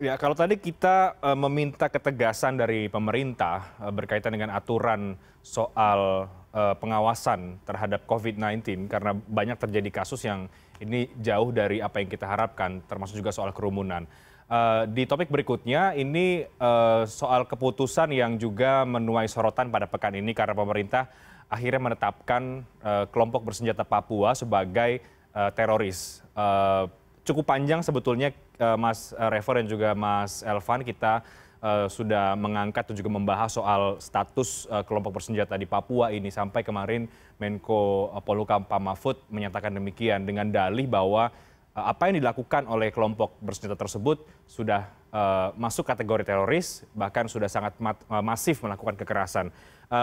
Ya, kalau tadi kita eh, meminta ketegasan dari pemerintah eh, berkaitan dengan aturan soal eh, pengawasan terhadap COVID-19 karena banyak terjadi kasus yang ini jauh dari apa yang kita harapkan, termasuk juga soal kerumunan. Di topik berikutnya ini soal keputusan yang juga menuai sorotan pada pekan ini karena pemerintah akhirnya menetapkan kelompok bersenjata Papua sebagai teroris cukup panjang sebetulnya eh, Mas eh, Revo dan juga Mas Elvan kita eh, sudah mengangkat dan juga membahas soal status kelompok bersenjata di Papua ini sampai kemarin Menko Polhukam Pak menyatakan demikian dengan dalih bahwa apa yang dilakukan oleh kelompok bersenjata tersebut sudah masuk kategori teroris bahkan sudah sangat masif melakukan kekerasan.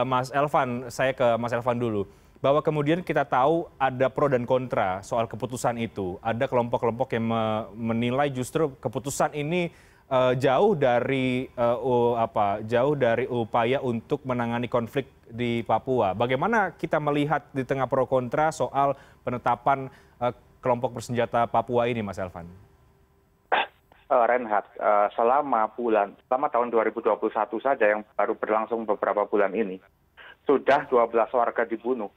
Mas Elvan, saya ke Mas Elvan dulu bahwa kemudian kita tahu ada pro dan kontra soal keputusan itu. Ada kelompok-kelompok yang menilai justru keputusan ini uh, jauh dari uh, uh, apa jauh dari upaya untuk menangani konflik di Papua. Bagaimana kita melihat di tengah pro kontra soal penetapan uh, kelompok bersenjata Papua ini, Mas Elvan? Uh, Renhat, uh, selama bulan, selama tahun 2021 saja yang baru berlangsung beberapa bulan ini, sudah 12 warga dibunuh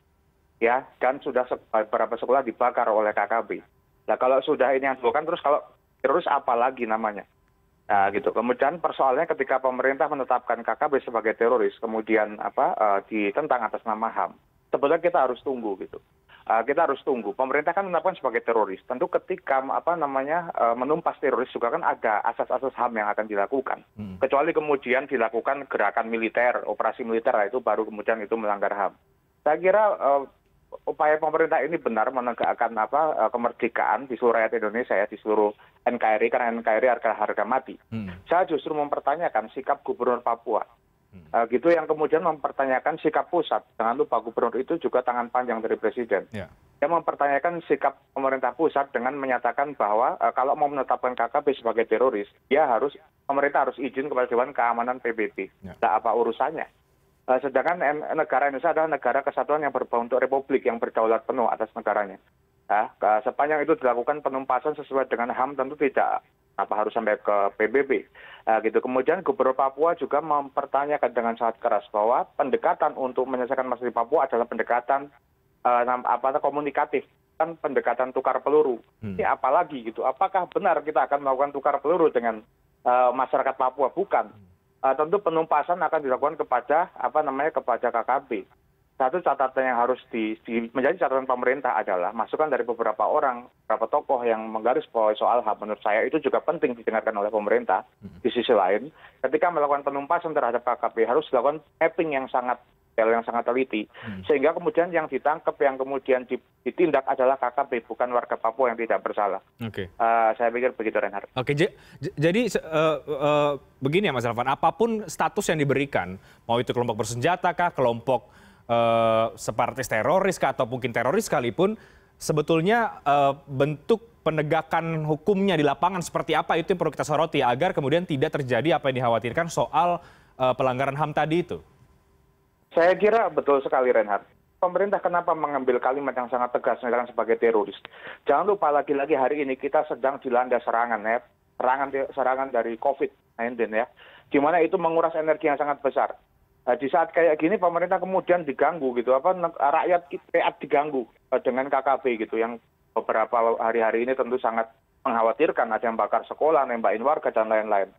ya dan sudah beberapa sekolah dibakar oleh KKB. Nah kalau sudah ini yang bukan terus kalau terus apa lagi namanya? Nah, gitu. Kemudian persoalannya ketika pemerintah menetapkan KKB sebagai teroris, kemudian apa uh, ditentang atas nama HAM. Sebetulnya kita harus tunggu gitu. Uh, kita harus tunggu. Pemerintah kan menetapkan sebagai teroris. Tentu ketika apa namanya uh, menumpas teroris juga kan ada asas-asas HAM yang akan dilakukan. Hmm. Kecuali kemudian dilakukan gerakan militer, operasi militer nah itu baru kemudian itu melanggar HAM. Saya kira uh, upaya pemerintah ini benar menegakkan apa eh, kemerdekaan di seluruh rakyat Indonesia ya di seluruh NKRI karena NKRI harga harga mati. Hmm. Saya justru mempertanyakan sikap Gubernur Papua. Hmm. Uh, gitu yang kemudian mempertanyakan sikap pusat. Jangan lupa gubernur itu juga tangan panjang dari presiden. Yeah. Dia mempertanyakan sikap pemerintah pusat dengan menyatakan bahwa uh, kalau mau menetapkan KKP sebagai teroris, ya harus pemerintah harus izin kepada Dewan Keamanan PBB. Yeah. Ya. apa urusannya? Eh, sedangkan negara indonesia adalah negara kesatuan yang berbentuk republik yang berdaulat penuh atas negaranya Nah, sepanjang itu dilakukan penumpasan sesuai dengan ham tentu tidak apa harus sampai ke PBB ya, gitu kemudian gubernur Papua juga mempertanyakan dengan sangat keras bahwa pendekatan untuk menyelesaikan masalah di Papua adalah pendekatan eh, apa komunikatif dan pendekatan tukar peluru hmm. ini apalagi gitu apakah benar kita akan melakukan tukar peluru dengan eh, masyarakat Papua bukan Eh, tentu penumpasan akan dilakukan kepada kkb satu catatan yang harus menjadi catatan pemerintah adalah masukan dari beberapa orang beberapa tokoh yang menggaris bahwa soal hak menurut saya itu juga penting didengarkan oleh pemerintah hmm. di sisi lain ketika melakukan penumpasan terhadap kkp harus dilakukan mapping yang sangat yang sangat teliti hmm. sehingga kemudian yang ditangkap yang kemudian ditindak adalah KKP bukan warga Papua yang tidak bersalah. Oke. Uh, saya pikir begitu Renhard. Oke. Jadi uh, uh, begini ya Mas Alvan, apapun status yang diberikan, mau itu kelompok bersenjata kah, kelompok Eh, separatis teroris atau mungkin teroris sekalipun sebetulnya eh, bentuk penegakan hukumnya di lapangan seperti apa itu yang perlu kita soroti agar kemudian tidak terjadi apa yang dikhawatirkan soal eh, pelanggaran ham tadi itu. Saya kira betul sekali Renhat pemerintah kenapa mengambil kalimat yang sangat tegas menyatakan sebagai teroris. Jangan lupa lagi-lagi hari ini kita sedang dilanda serangan ya, serangan serangan dari COVID-19 ya, di itu menguras energi yang sangat besar. Nah, di saat kayak gini pemerintah kemudian diganggu gitu apa rakyat rakyat diganggu eh, dengan kkb gitu yang beberapa hari hari ini tentu sangat mengkhawatirkan ada yang bakar sekolah nembakin warga dan lain-lain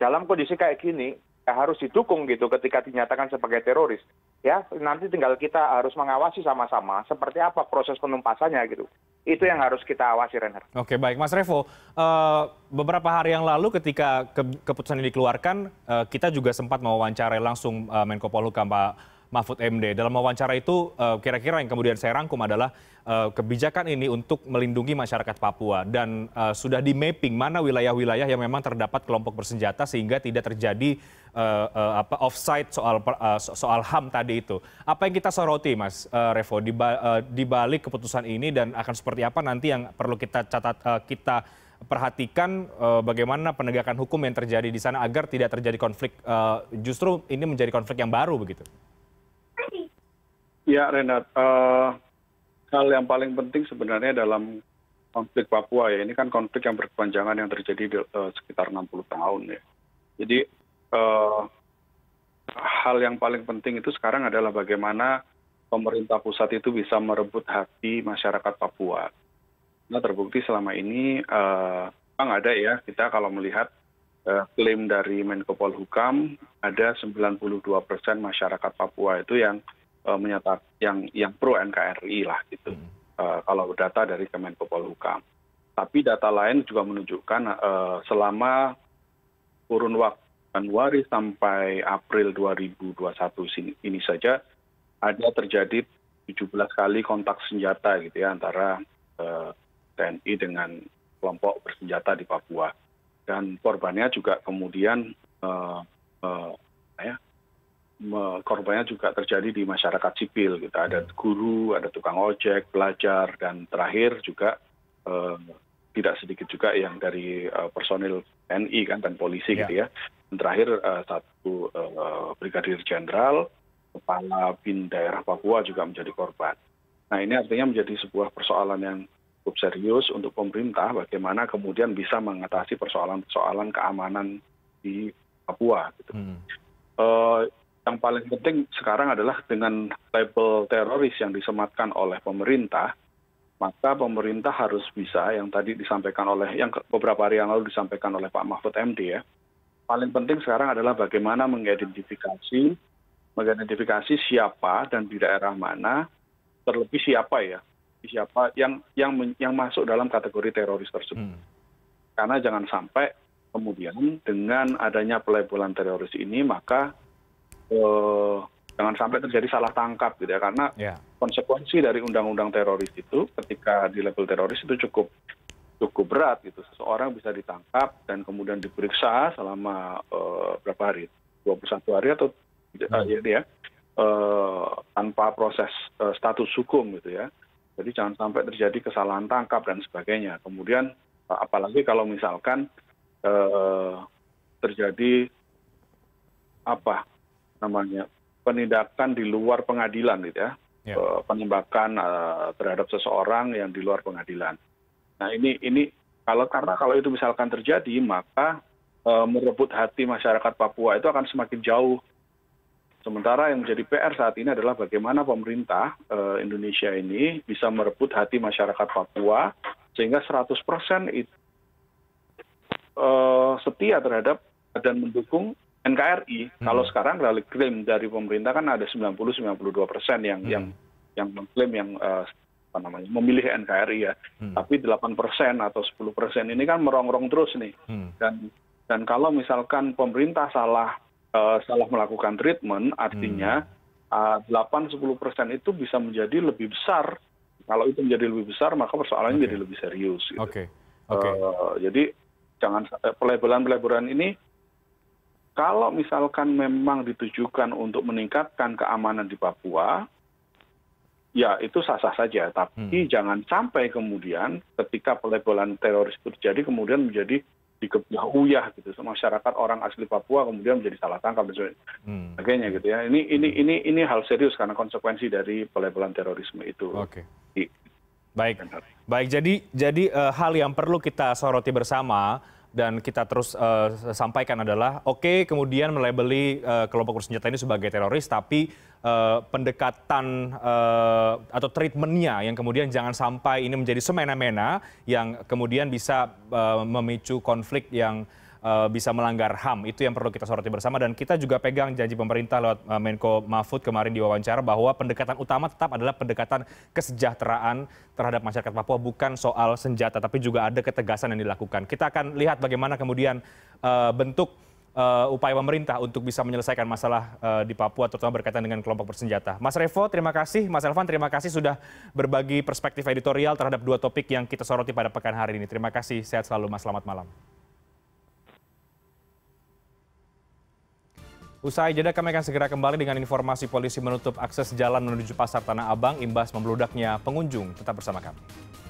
dalam kondisi kayak gini ya harus didukung gitu ketika dinyatakan sebagai teroris ya nanti tinggal kita harus mengawasi sama-sama seperti apa proses penumpasannya gitu itu yang harus kita awasi Renner. Oke baik Mas Revo, eh, beberapa hari yang lalu ketika keputusan ini dikeluarkan eh, kita juga sempat mewawancarai langsung eh, Menko Polhukam Pak Mahfud MD. Dalam wawancara itu eh, kira-kira yang kemudian saya rangkum adalah eh, kebijakan ini untuk melindungi masyarakat Papua dan eh, sudah di mapping mana wilayah-wilayah yang memang terdapat kelompok bersenjata sehingga tidak terjadi apa offside soal soal HAM tadi itu. Apa yang kita soroti Mas Revo di balik keputusan ini dan akan seperti apa nanti yang perlu kita catat kita perhatikan uh, bagaimana penegakan hukum yang terjadi di sana agar tidak terjadi konflik uh, justru ini menjadi konflik yang baru begitu ya renat eh, hal yang paling penting sebenarnya dalam konflik papua ya ini kan konflik yang berkepanjangan yang terjadi eh, sekitar 60 tahun ya jadi eh, hal yang paling penting itu sekarang adalah bagaimana pemerintah pusat itu bisa merebut hati masyarakat Papua. Nah terbukti selama ini uh, ada ya kita kalau melihat uh, klaim dari Menko Polhukam ada 92 persen masyarakat Papua itu yang Eh, menyatakan yang pro nkri lah gitu hmm. eh, kalau data dari kemenko polhukam tapi data lain juga menunjukkan eh, selama kurun waktu Januari sampai April 2021 ini saja ada terjadi 17 kali kontak senjata gitu ya antara TNI dengan kelompok bersenjata di Papua dan korbannya juga kemudian uh, uh, korbannya juga terjadi di masyarakat sipil gitu ada guru ada tukang ojek pelajar dan terakhir juga eh, tidak sedikit juga yang dari eh, personil TNI kan dan polisi yeah. gitu ya. ya dan terakhir eh, satu brigadir jenderal kepala bin daerah Papua juga menjadi korban nah ini artinya menjadi sebuah persoalan yang cukup serius untuk pemerintah bagaimana kemudian bisa mengatasi persoalan-persoalan keamanan di Papua gitu. Hmm. Uh, yang paling penting sekarang adalah dengan label teroris yang disematkan oleh pemerintah maka pemerintah harus bisa yang tadi disampaikan oleh yang beberapa hari yang lalu disampaikan oleh Pak Mahfud MD ya paling penting sekarang adalah bagaimana mengidentifikasi mengidentifikasi siapa dan di daerah mana terlebih siapa ya siapa yang yang yang masuk dalam kategori teroris tersebut hmm. karena jangan sampai kemudian dengan adanya pelabelan teroris ini maka Eh, jangan sampai terjadi salah tangkap gitu ya karena ya. konsekuensi dari undang undang teroris itu ketika di level teroris itu cukup cukup berat gitu seseorang bisa ditangkap dan kemudian diperiksa selama uh, berapa hari 21 hari atau uh, ya uh, tanpa proses uh, status hukum gitu ya jadi jangan sampai terjadi kesalahan tangkap dan sebagainya kemudian apalagi kalau misalkan uh, terjadi apa namanya penindakan di luar pengadilan gitu ya, ya. Eh, penembakan uh, terhadap seseorang yang di luar pengadilan nah ini ini kalau karena kalau itu misalkan terjadi maka uh, merebut hati masyarakat Papua itu akan semakin jauh sementara yang menjadi PR saat ini adalah bagaimana pemerintah uh, Indonesia ini bisa merebut hati masyarakat Papua sehingga 100% itu uh, setia terhadap dan mendukung nkri hmm. kalau sekarang rally klaim dari pemerintah kan ada sembilan puluh sembilan puluh dua persen yang hmm. mengklaim yang eh, memilih nkri ya hmm. tapi delapan persen atau sepuluh persen ini kan merongrong terus nih dan dan kalau misalkan pemerintah salah eh, salah melakukan treatment artinya eh, delapan sepuluh persen itu bisa menjadi lebih besar kalau itu menjadi lebih besar maka persoalannya okay. jadi lebih serius gitu. Oke. Okay. Okay. Uh, jadi jangan pelebelan-pelebelan ini kalau misalkan memang ditujukan untuk meningkatkan keamanan di papua ya itu sah sah saja tapi hmm. jangan sampai kemudian ketika pelebelan teroris itu terjadi kemudian menjadi dikebiah uyah gitu masyarakat orang asli Papua kemudian menjadi salah tangkap dan sebagainya hmm. gitu ya ini ini hmm. ini ini hal serius karena konsekuensi dari pelebelan terorisme itu oke okay. baik baik jadi jadi uh, hal yang perlu kita soroti bersama dan kita terus uh, sampaikan adalah oke okay, kemudian melabeli uh, kelompok bersenjata ini sebagai teroris tapi uh, pendekatan uh, atau treatmentnya yang kemudian jangan sampai ini menjadi semena-mena yang kemudian bisa uh, memicu konflik yang Eh, bisa melanggar HAM. Itu yang perlu kita soroti bersama dan kita juga pegang janji pemerintah lewat eh, Menko Mahfud kemarin di wawancara bahwa pendekatan utama tetap adalah pendekatan kesejahteraan terhadap masyarakat Papua bukan soal senjata tapi juga ada ketegasan yang dilakukan. Kita akan lihat bagaimana kemudian eh, bentuk upaya pemerintah untuk bisa menyelesaikan masalah di Papua terutama berkaitan dengan kelompok bersenjata. Mas Revo, terima kasih. Mas Elvan, terima kasih sudah berbagi perspektif editorial terhadap dua topik yang kita soroti pada pekan hari ini. Terima kasih. Sehat selalu, Mas. Selamat malam. Usai jeda kami akan segera kembali dengan informasi polisi menutup akses jalan menuju pasar Tanah Abang imbas membludaknya pengunjung. Tetap bersama kami.